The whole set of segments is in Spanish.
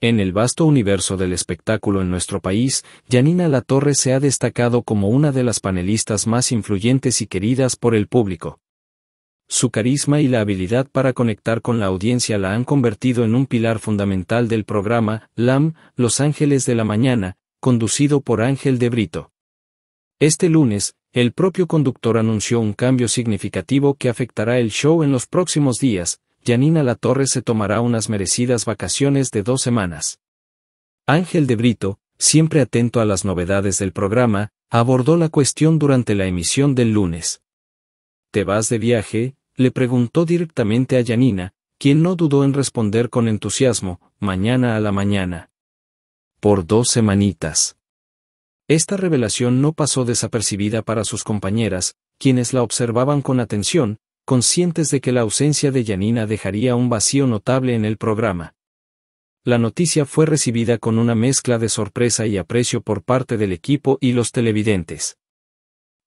En el vasto universo del espectáculo en nuestro país, Yanina Latorre se ha destacado como una de las panelistas más influyentes y queridas por el público. Su carisma y la habilidad para conectar con la audiencia la han convertido en un pilar fundamental del programa LAM, Los Ángeles de la Mañana, conducido por Ángel de Brito. Este lunes, el propio conductor anunció un cambio significativo que afectará el show en los próximos días, Yanina La Torre se tomará unas merecidas vacaciones de dos semanas. Ángel de Brito, siempre atento a las novedades del programa, abordó la cuestión durante la emisión del lunes. ¿Te vas de viaje? le preguntó directamente a Yanina, quien no dudó en responder con entusiasmo, mañana a la mañana. Por dos semanitas. Esta revelación no pasó desapercibida para sus compañeras, quienes la observaban con atención, conscientes de que la ausencia de Yanina dejaría un vacío notable en el programa. La noticia fue recibida con una mezcla de sorpresa y aprecio por parte del equipo y los televidentes.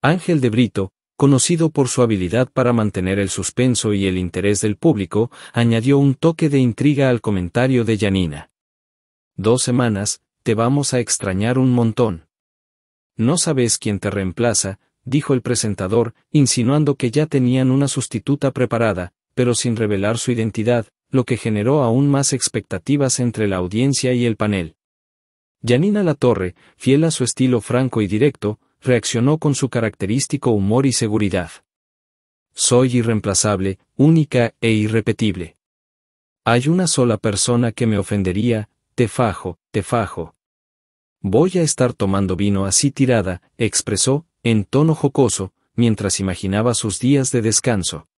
Ángel de Brito, conocido por su habilidad para mantener el suspenso y el interés del público, añadió un toque de intriga al comentario de Yanina. Dos semanas, te vamos a extrañar un montón. No sabes quién te reemplaza, dijo el presentador, insinuando que ya tenían una sustituta preparada, pero sin revelar su identidad, lo que generó aún más expectativas entre la audiencia y el panel. Janina Latorre, fiel a su estilo franco y directo, reaccionó con su característico humor y seguridad. Soy irreemplazable, única e irrepetible. Hay una sola persona que me ofendería, te fajo, te fajo. Voy a estar tomando vino así tirada, expresó, en tono jocoso, mientras imaginaba sus días de descanso.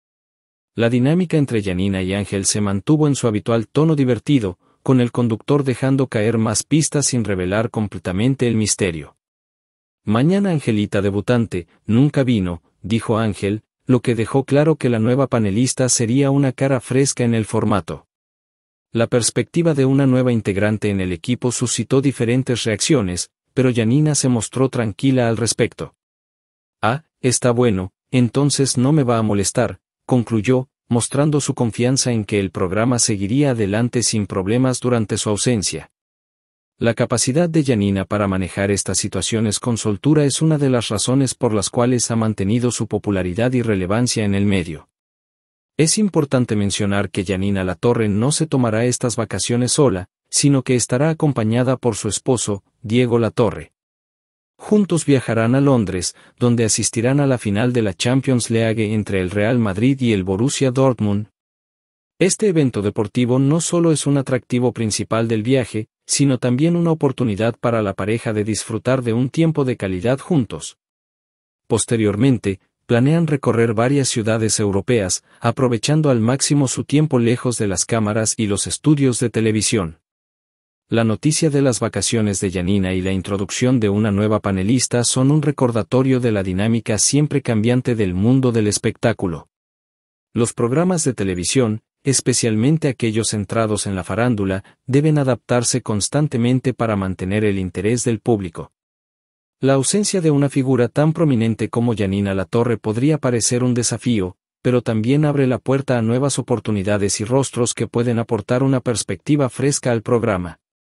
La dinámica entre Yanina y Ángel se mantuvo en su habitual tono divertido, con el conductor dejando caer más pistas sin revelar completamente el misterio. Mañana Angelita debutante, nunca vino, dijo Ángel, lo que dejó claro que la nueva panelista sería una cara fresca en el formato. La perspectiva de una nueva integrante en el equipo suscitó diferentes reacciones, pero Yanina se mostró tranquila al respecto. Está bueno, entonces no me va a molestar, concluyó, mostrando su confianza en que el programa seguiría adelante sin problemas durante su ausencia. La capacidad de Yanina para manejar estas situaciones con soltura es una de las razones por las cuales ha mantenido su popularidad y relevancia en el medio. Es importante mencionar que Janina Latorre no se tomará estas vacaciones sola, sino que estará acompañada por su esposo, Diego Latorre. Juntos viajarán a Londres, donde asistirán a la final de la Champions League entre el Real Madrid y el Borussia Dortmund. Este evento deportivo no solo es un atractivo principal del viaje, sino también una oportunidad para la pareja de disfrutar de un tiempo de calidad juntos. Posteriormente, planean recorrer varias ciudades europeas, aprovechando al máximo su tiempo lejos de las cámaras y los estudios de televisión. La noticia de las vacaciones de Yanina y la introducción de una nueva panelista son un recordatorio de la dinámica siempre cambiante del mundo del espectáculo. Los programas de televisión, especialmente aquellos centrados en la farándula, deben adaptarse constantemente para mantener el interés del público. La ausencia de una figura tan prominente como Yanina Torre podría parecer un desafío, pero también abre la puerta a nuevas oportunidades y rostros que pueden aportar una perspectiva fresca al programa.